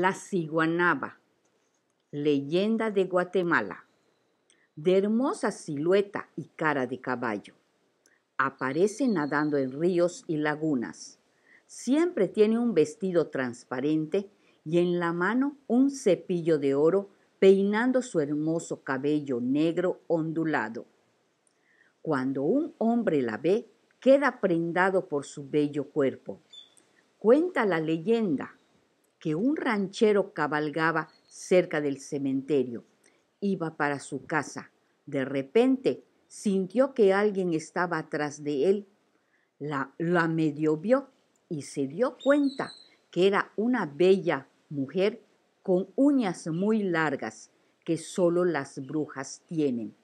La ciguanaba, leyenda de Guatemala, de hermosa silueta y cara de caballo. Aparece nadando en ríos y lagunas. Siempre tiene un vestido transparente y en la mano un cepillo de oro peinando su hermoso cabello negro ondulado. Cuando un hombre la ve, queda prendado por su bello cuerpo. Cuenta la leyenda que un ranchero cabalgaba cerca del cementerio. Iba para su casa. De repente sintió que alguien estaba atrás de él. La, medio vio y se dio cuenta que era una bella mujer con uñas muy largas que solo las brujas tienen.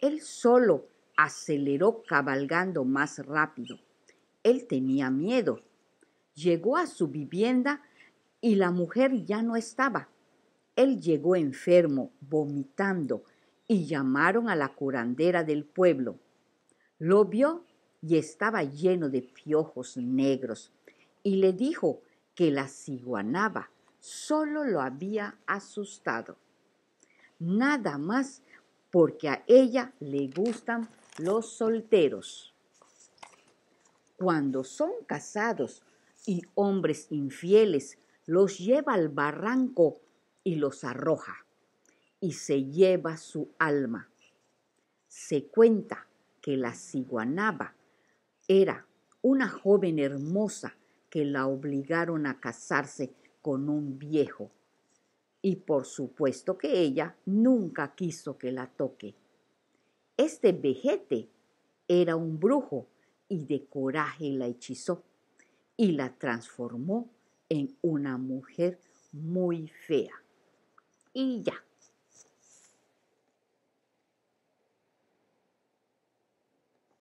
Él solo aceleró cabalgando más rápido. Él tenía miedo. Llegó a su vivienda y la mujer ya no estaba. Él llegó enfermo, vomitando, y llamaron a la curandera del pueblo. Lo vio y estaba lleno de piojos negros, y le dijo que la ciguanaba solo lo había asustado. Nada más porque a ella le gustan los solteros. Cuando son casados y hombres infieles los lleva al barranco y los arroja, y se lleva su alma. Se cuenta que la ciguanaba era una joven hermosa que la obligaron a casarse con un viejo, y por supuesto que ella nunca quiso que la toque. Este vejete era un brujo y de coraje la hechizó y la transformó en una mujer muy fea. Y ya.